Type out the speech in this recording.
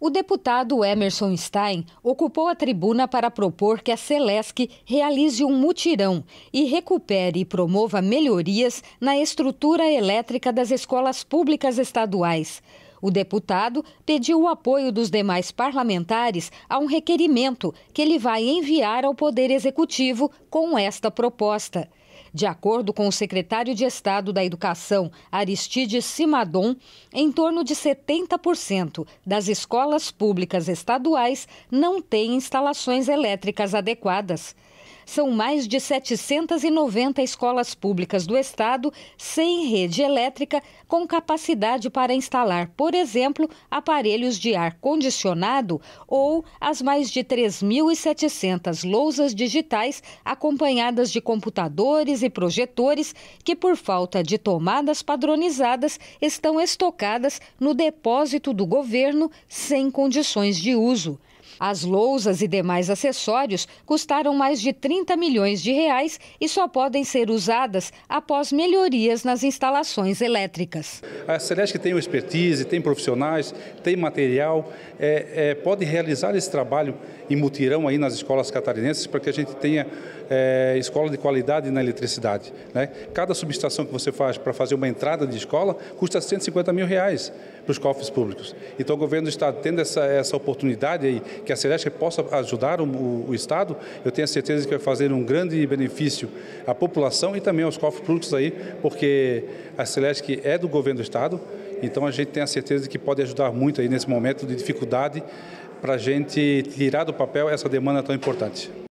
O deputado Emerson Stein ocupou a tribuna para propor que a Celesc realize um mutirão e recupere e promova melhorias na estrutura elétrica das escolas públicas estaduais. O deputado pediu o apoio dos demais parlamentares a um requerimento que ele vai enviar ao Poder Executivo com esta proposta. De acordo com o secretário de Estado da Educação, Aristides Simadon, em torno de 70% das escolas públicas estaduais não têm instalações elétricas adequadas. São mais de 790 escolas públicas do estado sem rede elétrica com capacidade para instalar, por exemplo, aparelhos de ar condicionado ou as mais de 3.700 lousas digitais acompanhadas de computadores e projetores que, por falta de tomadas padronizadas, estão estocadas no depósito do governo sem condições de uso. As lousas e demais acessórios custaram mais de 30 milhões de reais e só podem ser usadas após melhorias nas instalações elétricas. A Celeste tem expertise, tem profissionais, tem material, é, é, pode realizar esse trabalho em mutirão aí nas escolas catarinenses para que a gente tenha é, escola de qualidade na eletricidade. Né? Cada subestação que você faz para fazer uma entrada de escola custa 150 mil reais para os cofres públicos. Então o governo do Estado, tendo essa, essa oportunidade aí, que a Celeste possa ajudar o, o, o, Estado, eu tenho a certeza que vai fazer um grande benefício à população e também aos cofres públicos aí, porque a Celeste é do governo do Estado, então a gente tem a certeza que pode ajudar muito aí nesse momento de dificuldade para a gente tirar do papel essa demanda tão importante.